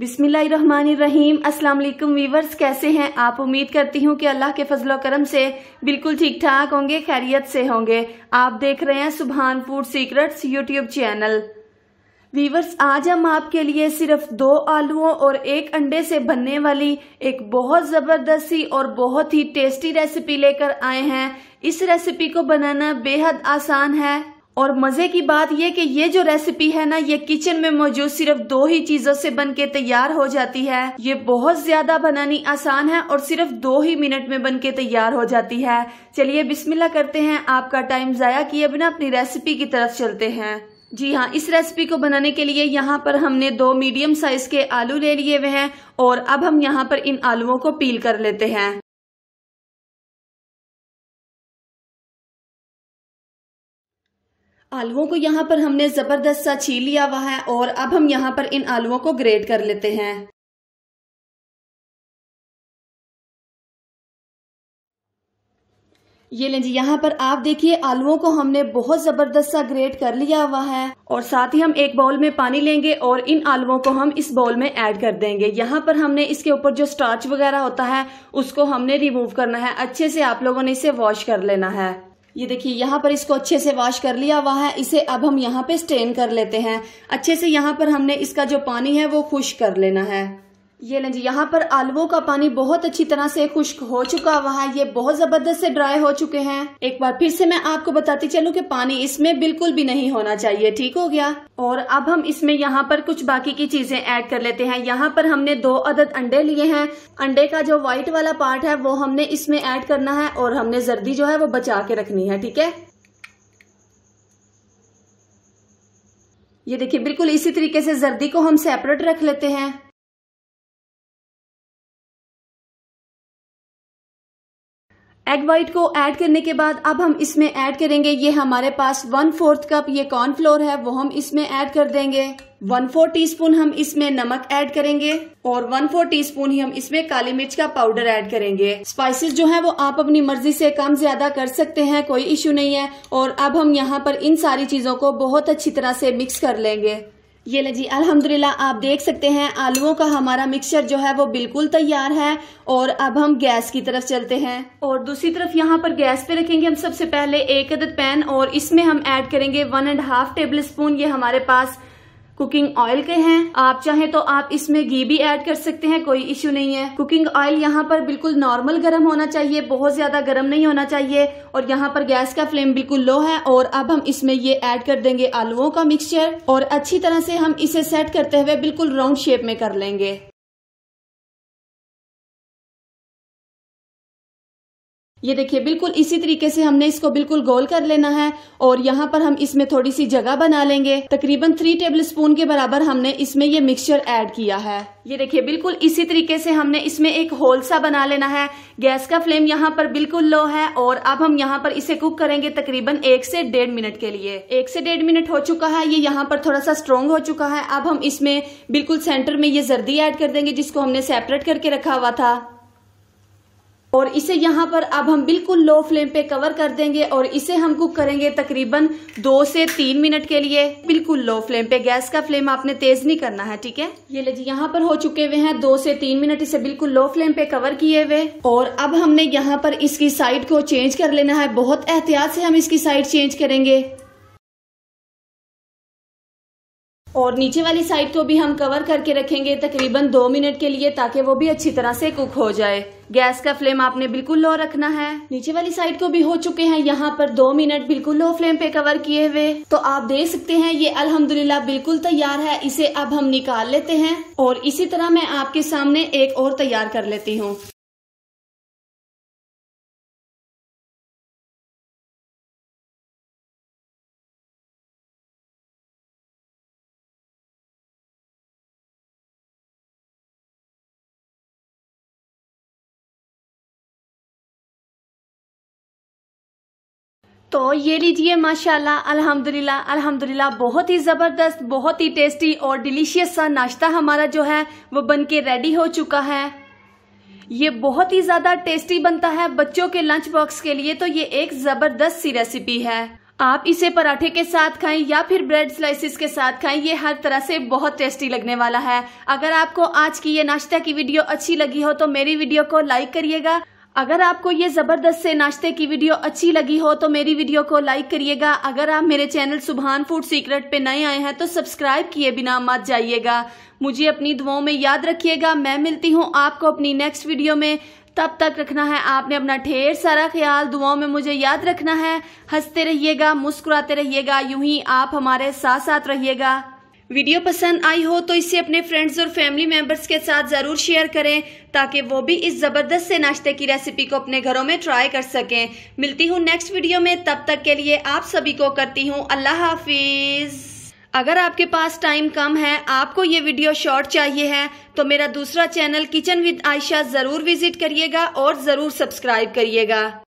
बिस्मिल्लाहिर्रहमानिर्रहीम अस्सलाम वालेकुम वीवर्स कैसे हैं आप उम्मीद करती हूँ कि अल्लाह के फजलो करम से बिल्कुल ठीक ठाक होंगे खैरियत से होंगे आप देख रहे हैं Subhan food secrets YouTube channel viewers आज हम आपके लिए सिर्फ दो आलूओं और एक अंडे से बनने वाली एक बहुत ज़बरदस्ती और बहुत ही टेस्टी रेसिपी लेकर आए हैं इस रेसिपी को बनाना बेहद आसान है और मज़े की बात यह कि ये जो रेसिपी है ना ये किचन में मौजूद सिर्फ दो ही चीज़ों से बन के तैयार हो जाती है ये बहुत ज़्यादा बनानी आसान है और सिर्फ दो ही मिनट में बन के तैयार हो जाती है चलिए बिस्मिल्लाह करते हैं आपका टाइम ज़ाया किए बिना अपनी रेसिपी की तरफ चलते हैं जी हाँ इस रेसिपी को बनाने के लिए यहाँ पर हमने दो मीडियम साइज के आलू ले लिए हुए हैं और अब हम यहाँ पर इन आलुओं को पील कर लेते हैं आलुओं को यहाँ पर हमने ज़बरदस्त सा छीन लिया हुआ है और अब हम यहाँ पर इन आलुओं को ग्रेट कर लेते हैं ये लें जी यहाँ पर आप देखिए आलुओं को हमने बहुत जबरदस्त सा ग्रेट कर लिया हुआ है और साथ ही हम एक बाउल में पानी लेंगे और इन आलुओं को हम इस बाउल में ऐड कर देंगे यहाँ पर हमने इसके ऊपर जो स्टार्च वगैरह होता है उसको हमने रिमूव करना है अच्छे से आप लोगों ने इसे वॉश कर लेना है ये देखिए यहाँ पर इसको अच्छे से वॉश कर लिया हुआ है इसे अब हम यहाँ पे स्ट्रेन कर लेते हैं अच्छे से यहाँ पर हमने इसका जो पानी है वो खुश कर लेना है ये लें जी यहाँ पर आलुओं का पानी बहुत अच्छी तरह से खुश्क हो चुका हुआ है ये बहुत जबरदस्त से ड्राई हो चुके हैं एक बार फिर से मैं आपको बताती चलूँ कि पानी इसमें बिल्कुल भी नहीं होना चाहिए ठीक हो गया और अब हम इसमें यहाँ पर कुछ बाकी की चीजें ऐड कर लेते हैं यहाँ पर हमने दो अदद अंडे लिए हैं अंडे का जो व्हाइट वाला पार्ट है वो हमने इसमें ऐड करना है और हमने जर्दी जो है वो बचा के रखनी है ठीक है ये देखिए बिल्कुल इसी तरीके से जर्दी को हम सेपरेट रख लेते हैं एग वाइट को ऐड करने के बाद अब हम इसमें ऐड करेंगे ये हमारे पास वन फोर्थ कप ये कॉर्नफ्लोर है वो हम इसमें ऐड कर देंगे वन फोर टी हम इसमें नमक ऐड करेंगे और वन फोर टी ही हम इसमें काली मिर्च का पाउडर ऐड करेंगे स्पाइसेस जो है वो आप अपनी मर्जी से कम ज्यादा कर सकते हैं कोई इश्यू नहीं है और अब हम यहाँ पर इन सारी चीजों को बहुत अच्छी तरह से मिक्स कर लेंगे ये ले जी अल्हम्दुलिल्लाह आप देख सकते हैं आलूओं का हमारा मिक्सचर जो है वो बिल्कुल तैयार है और अब हम गैस की तरफ चलते हैं और दूसरी तरफ यहाँ पर गैस पे रखेंगे हम सबसे पहले एक अदद पैन और इसमें हम ऐड करेंगे one and half tablespoon ये हमारे पास कुकिंग ऑयल के हैं आप चाहे तो आप इसमें घी भी ऐड कर सकते हैं कोई इश्यू नहीं है कुकिंग ऑयल यहाँ पर बिल्कुल नॉर्मल गर्म होना चाहिए बहुत ज्यादा गर्म नहीं होना चाहिए और यहाँ पर गैस का फ्लेम बिल्कुल लो है और अब हम इसमें ये ऐड कर देंगे आलुओं का मिक्सचर और अच्छी तरह से हम इसे सेट करते हुए बिल्कुल राउंड शेप में कर लेंगे ये देखिए बिल्कुल इसी तरीके से हमने इसको बिल्कुल गोल कर लेना है और यहाँ पर हम इसमें थोड़ी सी जगह बना लेंगे तकरीबन थ्री टेबल स्पून के बराबर हमने इसमें ये मिक्सचर ऐड किया है ये देखिए बिल्कुल इसी तरीके से हमने इसमें एक होल सा बना लेना है गैस का फ्लेम यहाँ पर बिल्कुल लो है और अब हम यहाँ पर इसे कुक करेंगे तकरीबन एक से डेढ़ मिनट के लिए एक से डेढ़ मिनट हो चुका है ये यहाँ पर थोड़ा सा स्ट्रोंग हो चुका है अब हम इसमें बिल्कुल सेंटर में ये जर्दी ऐड कर देंगे जिसको हमने सेपरेट करके रखा हुआ था और इसे यहाँ पर अब हम बिल्कुल लो फ्लेम पे कवर कर देंगे और इसे हम कुक करेंगे तकरीबन दो से तीन मिनट के लिए बिल्कुल लो फ्लेम पे गैस का फ्लेम आपने तेज नहीं करना है ठीक है ये ले जी यहाँ पर हो चुके हुए हैं दो से तीन मिनट इसे बिल्कुल लो फ्लेम पे कवर किए हुए और अब हमने यहाँ पर इसकी साइड को चेंज कर लेना है बहुत एहतियात से हम इसकी साइड चेंज करेंगे और नीचे वाली साइड को तो भी हम कवर करके रखेंगे तकरीबन दो मिनट के लिए ताकि वो भी अच्छी तरह से कुक हो जाए गैस का फ्लेम आपने बिल्कुल लो रखना है नीचे वाली साइड को भी हो चुके हैं यहाँ पर दो मिनट बिल्कुल लो फ्लेम पे कवर किए हुए तो आप देख सकते हैं ये अल्हम्दुलिल्लाह बिल्कुल तैयार है इसे अब हम निकाल लेते हैं और इसी तरह मैं आपके सामने एक और तैयार कर लेती हूँ तो ये लीजिए माशाल्लाह अल्हम्दुलिल्लाह अल्हम्दुलिल्लाह बहुत ही ज़बरदस्त बहुत ही टेस्टी और डिलीशियस सा नाश्ता हमारा जो है वो बन के रेडी हो चुका है ये बहुत ही ज़्यादा टेस्टी बनता है बच्चों के लंच बॉक्स के लिए तो ये एक ज़बरदस्त सी रेसिपी है आप इसे पराठे के साथ खाएं या फिर ब्रेड स्लाइसिस के साथ खाएं ये हर तरह से बहुत टेस्टी लगने वाला है अगर आपको आज की ये नाश्ता की वीडियो अच्छी लगी हो तो मेरी वीडियो को लाइक करिएगा अगर आपको ये ज़बरदस्त से नाश्ते की वीडियो अच्छी लगी हो तो मेरी वीडियो को लाइक करिएगा अगर आप मेरे चैनल सुबहान फूड सीक्रेट पे नए आए हैं तो सब्सक्राइब किए बिना मत जाइएगा मुझे अपनी दुआओं में याद रखिएगा मैं मिलती हूँ आपको अपनी नेक्स्ट वीडियो में तब तक रखना है आपने अपना ढेर सारा ख्याल दुआओं में मुझे याद रखना है हंसते रहिएगा मुस्कुराते रहिएगा यूं ही आप हमारे साथ साथ रहिएगा वीडियो पसंद आई हो तो इसे अपने फ्रेंड्स और फैमिली मेम्बर्स के साथ ज़रूर शेयर करें ताकि वो भी इस ज़बरदस्त से नाश्ते की रेसिपी को अपने घरों में ट्राई कर सकें मिलती हूँ नेक्स्ट वीडियो में तब तक के लिए आप सभी को करती हूँ अल्लाह हाफिज़ अगर आपके पास टाइम कम है आपको ये वीडियो शॉर्ट चाहिए है तो मेरा दूसरा चैनल किचन विद आयशा ज़रूर विजिट करिएगा और ज़रूर सब्सक्राइब करिएगा